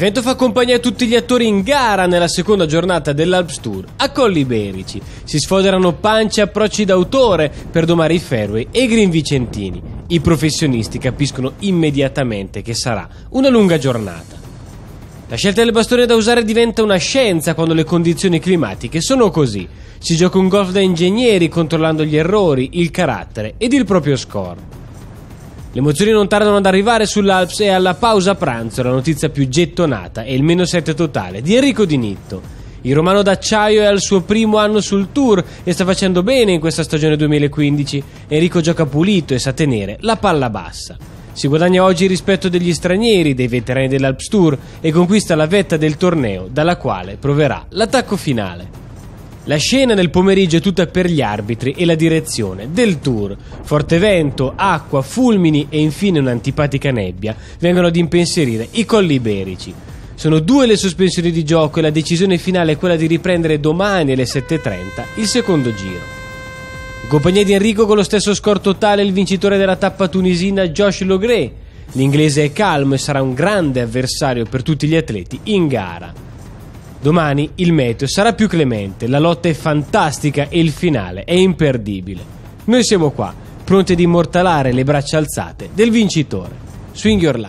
Vento fa compagnia a tutti gli attori in gara nella seconda giornata dell'Alps Tour a Colli Berici. Si sfoderano pance e approcci d'autore per domare i fairway e i green vicentini. I professionisti capiscono immediatamente che sarà una lunga giornata. La scelta del bastone da usare diventa una scienza quando le condizioni climatiche sono così. Si gioca un golf da ingegneri controllando gli errori, il carattere ed il proprio score. Le emozioni non tardano ad arrivare sull'Alps e alla pausa pranzo la notizia più gettonata e il meno 7 totale di Enrico Di Nitto. Il romano d'acciaio è al suo primo anno sul tour e sta facendo bene in questa stagione 2015. Enrico gioca pulito e sa tenere la palla bassa. Si guadagna oggi il rispetto degli stranieri, dei veterani dell'Alps Tour e conquista la vetta del torneo dalla quale proverà l'attacco finale. La scena nel pomeriggio è tutta per gli arbitri e la direzione del tour. Forte vento, acqua, fulmini e infine un'antipatica nebbia vengono ad impensierire i colli iberici. Sono due le sospensioni di gioco e la decisione finale è quella di riprendere domani alle 7.30 il secondo giro. In compagnia di Enrico con lo stesso score totale il vincitore della tappa tunisina Josh Logret. L'inglese è calmo e sarà un grande avversario per tutti gli atleti in gara. Domani il meteo sarà più clemente, la lotta è fantastica e il finale è imperdibile. Noi siamo qua, pronti ad immortalare le braccia alzate del vincitore. Swing Your Life.